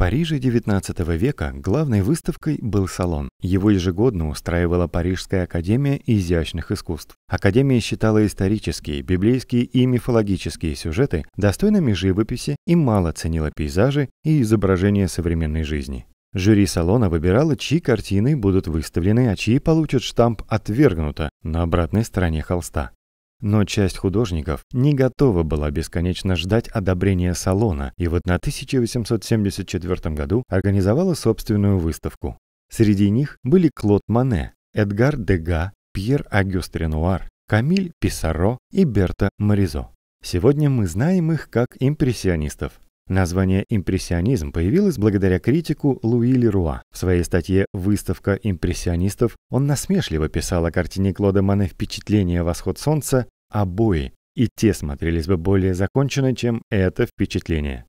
Париже XIX века главной выставкой был салон. Его ежегодно устраивала Парижская академия изящных искусств. Академия считала исторические, библейские и мифологические сюжеты достойными живописи и мало ценила пейзажи и изображения современной жизни. Жюри салона выбирало, чьи картины будут выставлены, а чьи получат штамп «отвергнуто» на обратной стороне холста. Но часть художников не готова была бесконечно ждать одобрения салона и вот на 1874 году организовала собственную выставку. Среди них были Клод Мане, Эдгар Дега, Пьер Агюст Ренуар, Камиль Писаро и Берта Маризо. Сегодня мы знаем их как импрессионистов, Название «импрессионизм» появилось благодаря критику Луи Леруа. В своей статье «Выставка импрессионистов» он насмешливо писал о картине Клода Мане «Впечатление восход солнца» обои, и те смотрелись бы более законченно, чем это впечатление.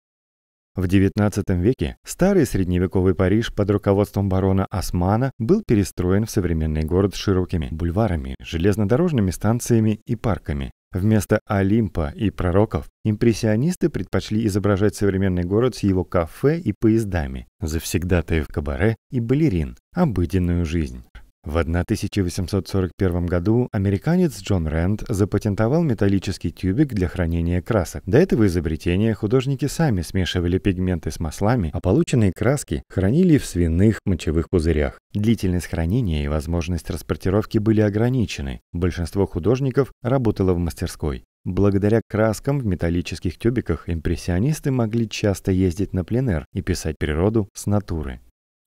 В XIX веке старый средневековый Париж под руководством барона Османа был перестроен в современный город с широкими бульварами, железнодорожными станциями и парками. Вместо Олимпа и пророков импрессионисты предпочли изображать современный город с его кафе и поездами, в кабаре и балерин, обыденную жизнь. В 1841 году американец Джон Рэнд запатентовал металлический тюбик для хранения красок. До этого изобретения художники сами смешивали пигменты с маслами, а полученные краски хранили в свиных мочевых пузырях. Длительность хранения и возможность транспортировки были ограничены. Большинство художников работало в мастерской. Благодаря краскам в металлических тюбиках импрессионисты могли часто ездить на пленэр и писать природу с натуры.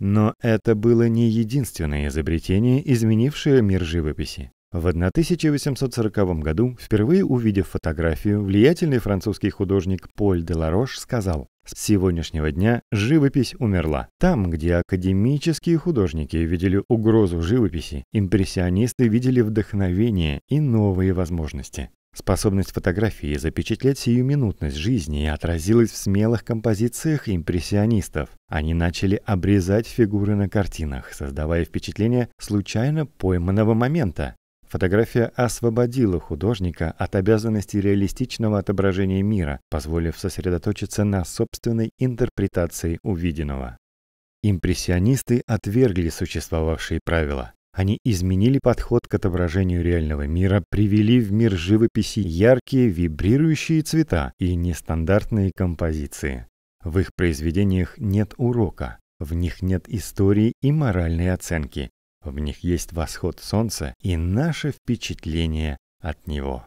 Но это было не единственное изобретение, изменившее мир живописи. В 1840 году, впервые увидев фотографию, влиятельный французский художник Поль де Ларош сказал с сегодняшнего дня живопись умерла. Там, где академические художники видели угрозу живописи, импрессионисты видели вдохновение и новые возможности. Способность фотографии запечатлеть сиюминутность жизни отразилась в смелых композициях импрессионистов. Они начали обрезать фигуры на картинах, создавая впечатление случайно пойманного момента. Фотография освободила художника от обязанности реалистичного отображения мира, позволив сосредоточиться на собственной интерпретации увиденного. Импрессионисты отвергли существовавшие правила. Они изменили подход к отображению реального мира, привели в мир живописи яркие вибрирующие цвета и нестандартные композиции. В их произведениях нет урока, в них нет истории и моральной оценки, в них есть восход солнца и наше впечатление от него.